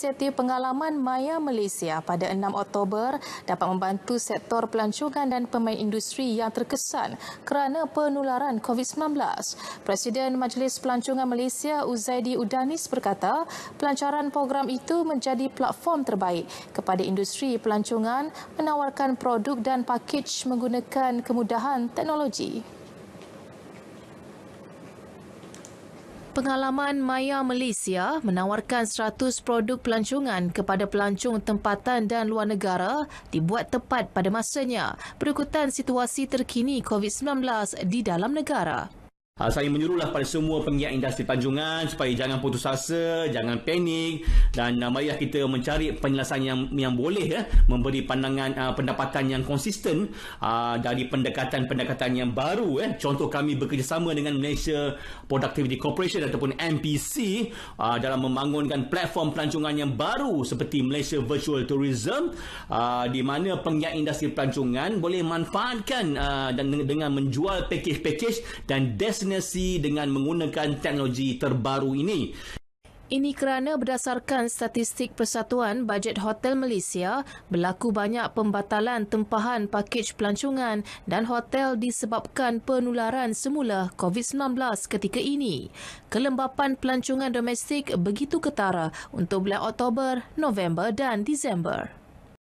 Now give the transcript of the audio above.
Inisiatif Pengalaman Maya Malaysia pada 6 Oktober dapat membantu sektor pelancongan dan pemain industri yang terkesan kerana penularan COVID-19. Presiden Majlis Pelancongan Malaysia Uzaidi Udanis berkata, pelancaran program itu menjadi platform terbaik kepada industri pelancongan menawarkan produk dan pakej menggunakan kemudahan teknologi. Pengalaman Maya Malaysia menawarkan 100 produk pelancongan kepada pelancong tempatan dan luar negara dibuat tepat pada masanya berikutan situasi terkini COVID-19 di dalam negara. Ha, saya menyuruhlah pada semua penggiat industri panjungan supaya jangan putus asa, jangan panik dan uh, mari kita mencari penyelesaian yang yang boleh ya memberi pandangan uh, pendapatan yang konsisten uh, dari pendekatan-pendekatan yang baru eh contoh kami bekerjasama dengan Malaysia Productivity Corporation ataupun MPC uh, dalam membangunkan platform pelancongan yang baru seperti Malaysia Virtual Tourism uh, di mana penggiat industri pelancongan boleh manfaatkan uh, dan dengan menjual pakej-pakej dan destinasi vaksinasi dengan menggunakan teknologi terbaru ini. Ini kerana berdasarkan statistik Persatuan Bajet Hotel Malaysia, berlaku banyak pembatalan tempahan pakej pelancongan dan hotel disebabkan penularan semula COVID-19 ketika ini. Kelembapan pelancongan domestik begitu ketara untuk bulan Oktober, November dan Disember.